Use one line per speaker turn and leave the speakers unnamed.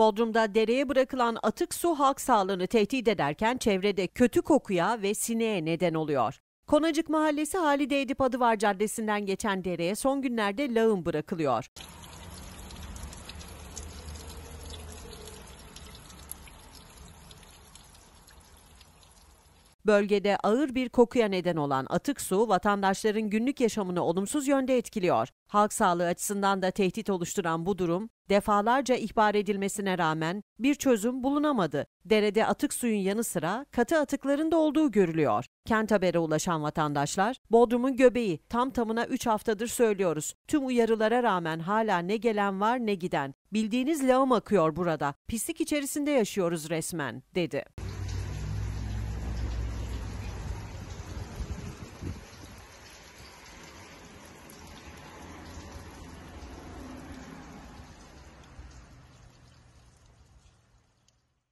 Bodrum'da dereye bırakılan atık su halk sağlığını tehdit ederken çevrede kötü kokuya ve sineğe neden oluyor. Konacık Mahallesi Halide Edip Adıvar Caddesi'nden geçen dereye son günlerde lağım bırakılıyor. Bölgede ağır bir kokuya neden olan atık su vatandaşların günlük yaşamını olumsuz yönde etkiliyor. Halk sağlığı açısından da tehdit oluşturan bu durum defalarca ihbar edilmesine rağmen bir çözüm bulunamadı. Derede atık suyun yanı sıra katı atıkların da olduğu görülüyor. Kent habere ulaşan vatandaşlar, Bodrum'un göbeği tam tamına 3 haftadır söylüyoruz. Tüm uyarılara rağmen hala ne gelen var ne giden. Bildiğiniz lağım akıyor burada. Pislik içerisinde yaşıyoruz resmen, dedi.